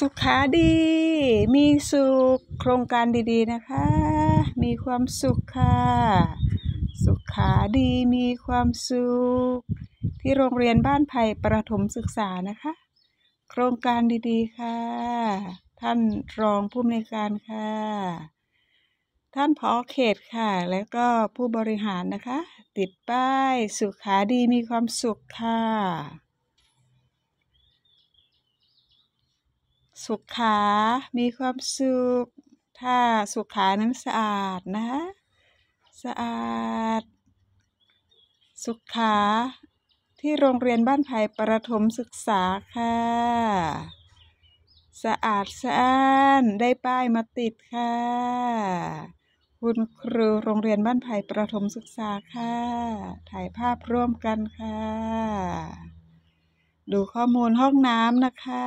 สุขาดี มีสุข โครงการดีๆนะคะ มีความสุขค่ะ สุขาดี มีความสุข ที่โรงเรียนบ้านไผ่ประถมศึกษานะคะ โครงการดีๆค่ะ ท่านรองผู้อำนวยการค่ะ ท่านพอเขตค่ะ แล้วก็ผู้บริหารนะคะ ติดป้ายสุขาดีมีความสุขค่ะสุขขามีความสุข ถ้าสุขขานั้นสะอาดนะ สะอาด สุขขา ที่โรงเรียนบ้านไผ่ประถมศึกษาค่ะ สะอาดสะอ้านได้ป้ายมาติดค่ะ คุณครูโรงเรียนบ้านไผ่ประถมศึกษาค่ะ ถ่ายภาพร่วมกันค่ะ ดูข้อมูลห้องน้ำนะคะ